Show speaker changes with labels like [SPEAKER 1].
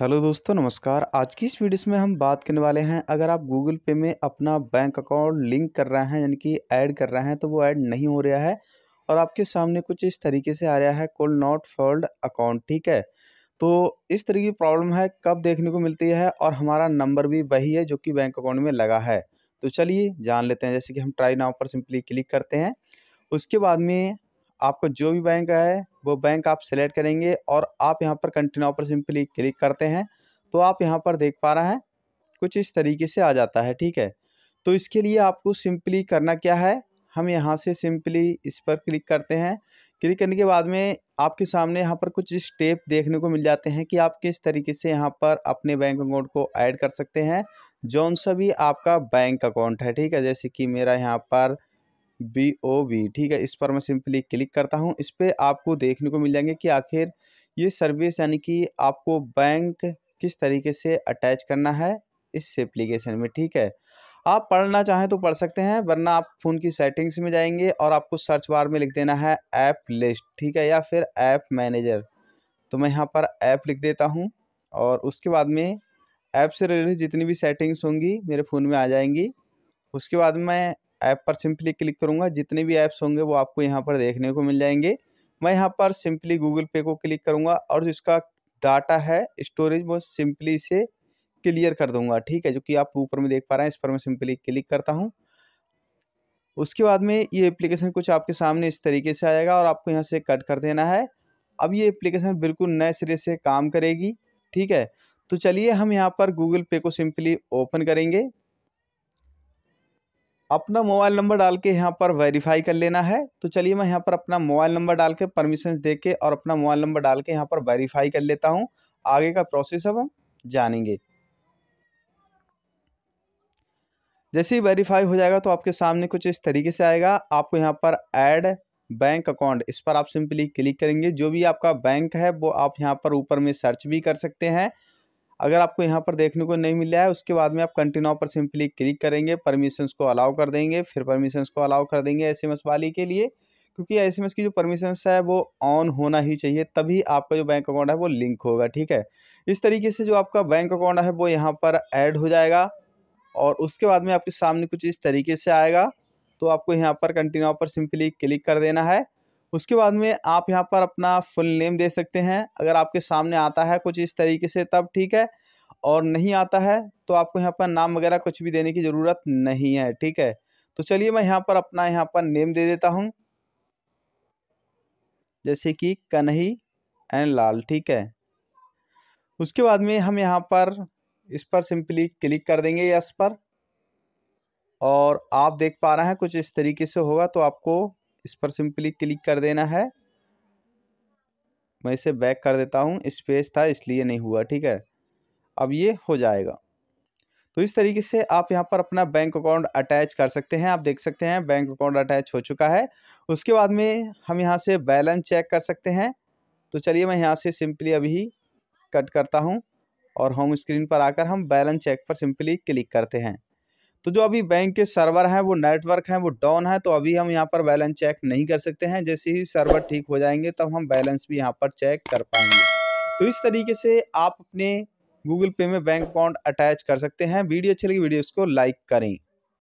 [SPEAKER 1] hello दोस्तों नमस्कार आज की इस वीडियो में हम बात करने वाले हैं अगर आप गूगल पे में अपना बैंक अकाउंट लिंक कर रहे हैं यानी कि ऐड कर रहे हैं तो वो ऐड नहीं हो रहा है और आपके सामने कुछ इस तरीके से आ रहा है कोल नॉट फॉल्ड अकाउंट ठीक है तो इस तरीके की प्रॉब्लम है कब देखने को मिलती है और हमारा नंबर भी वही है जो कि बैंक अकाउंट में लगा है तो चलिए जान लेते हैं जैसे कि हम ट्राई नाव पर सिंपली क्लिक करते हैं उसके बाद में आपका जो भी बैंक है वो बैंक आप सेलेक्ट करेंगे और आप यहाँ पर कंटिन्यू पर सिंपली क्लिक करते हैं तो आप यहाँ पर देख पा रहे हैं कुछ इस तरीके से आ जाता है ठीक है तो इसके लिए आपको सिंपली करना क्या है हम यहाँ से सिंपली इस पर क्लिक करते हैं क्लिक करने के बाद में आपके सामने यहाँ पर कुछ स्टेप देखने को मिल जाते हैं कि आप किस तरीके से यहाँ पर अपने बैंक अकाउंट को ऐड कर सकते हैं जौन सा भी आपका बैंक अकाउंट है ठीक है जैसे कि मेरा यहाँ पर बी ओ वी ठीक है इस पर मैं सिंपली क्लिक करता हूँ इस पर आपको देखने को मिल जाएंगे कि आखिर ये सर्विस यानी कि आपको बैंक किस तरीके से अटैच करना है इस एप्लीकेशन में ठीक है आप पढ़ना चाहें तो पढ़ सकते हैं वरना आप फ़ोन की सेटिंग्स में जाएंगे और आपको सर्च बार में लिख देना है ऐप लिस्ट ठीक है या फिर ऐप मैनेजर तो मैं यहाँ पर ऐप लिख देता हूँ और उसके बाद में ऐप से रिलेटेड जितनी भी सेटिंग्स होंगी मेरे फ़ोन में आ जाएंगी उसके बाद मैं ऐप पर सिंपली क्लिक करूँगा जितने भी ऐप्स होंगे वो आपको यहाँ पर देखने को मिल जाएंगे मैं यहाँ पर सिंपली गूगल पे को क्लिक करूँगा और जिसका डाटा है स्टोरेज वो सिंपली से क्लियर कर दूँगा ठीक है जो कि आप ऊपर में देख पा रहे हैं इस पर मैं सिंपली क्लिक करता हूँ उसके बाद में ये एप्लीकेशन कुछ आपके सामने इस तरीके से आएगा और आपको यहाँ से कट कर देना है अब ये एप्लीकेशन बिल्कुल नए सिरे से काम करेगी ठीक है तो चलिए हम यहाँ पर गूगल पे को सिंपली ओपन करेंगे अपना मोबाइल नंबर डाल के यहाँ पर वेरीफाई कर लेना है तो चलिए मैं यहाँ पर अपना मोबाइल नंबर डाल के परमिशन दे के और अपना मोबाइल नंबर डाल के यहाँ पर वेरीफाई कर लेता हूँ आगे का प्रोसेस अब हम जानेंगे जैसे ही वेरीफाई हो जाएगा तो आपके सामने कुछ इस तरीके से आएगा आपको यहाँ पर ऐड बैंक अकाउंट इस पर आप सिंपली क्लिक करेंगे जो भी आपका बैंक है वो आप यहाँ पर ऊपर में सर्च भी कर सकते हैं अगर आपको यहाँ पर देखने को नहीं मिला है उसके बाद में आप कंटिन्यू पर सिंपली क्लिक करेंगे परमिशंस को अलाउ कर देंगे फिर परमिशंस को अलाउ कर देंगे एस वाली के लिए क्योंकि एस की जो परमिशंस है वो ऑन होना ही चाहिए तभी आपका जो बैंक अकाउंट है वो लिंक होगा ठीक है इस तरीके से जो आपका बैंक अकाउंट है वो यहाँ पर ऐड हो जाएगा और उसके बाद में आपके सामने कुछ इस तरीके से आएगा तो आपको यहाँ पर कंटिन्यू पर सिंपली क्लिक कर देना है उसके बाद में आप यहाँ पर अपना फुल नेम दे सकते हैं अगर आपके सामने आता है कुछ इस तरीके से तब ठीक है और नहीं आता है तो आपको यहाँ पर नाम वगैरह कुछ भी देने की ज़रूरत नहीं है ठीक है तो चलिए मैं यहाँ पर अपना यहाँ पर नेम दे देता हूँ जैसे कि कन्ही एंड लाल ठीक है उसके बाद में हम यहाँ पर इस पर सिंपली क्लिक कर देंगे यस पर और आप देख पा रहे हैं कुछ इस तरीके से होगा तो आपको इस पर सिंपली क्लिक कर देना है मैं इसे बैक कर देता हूँ स्पेस था इसलिए नहीं हुआ ठीक है अब ये हो जाएगा तो इस तरीके से आप यहाँ पर अपना बैंक अकाउंट अटैच कर सकते हैं आप देख सकते हैं बैंक अकाउंट अटैच हो चुका है उसके बाद में हम यहाँ से बैलेंस चेक कर सकते हैं तो चलिए मैं यहाँ से सिंपली अभी कट करता हूँ और होम स्क्रीन पर आकर हम बैलेंस चेक पर सिंपली क्लिक करते हैं तो जो अभी बैंक के सर्वर हैं वो नेटवर्क हैं वो डाउन है तो अभी हम यहाँ पर बैलेंस चेक नहीं कर सकते हैं जैसे ही सर्वर ठीक हो जाएंगे तब तो हम बैलेंस भी यहाँ पर चेक कर पाएंगे तो इस तरीके से आप अपने गूगल पे में बैंक अकाउंट अटैच कर सकते हैं वीडियो अच्छी लगी वीडियो इसको लाइक करें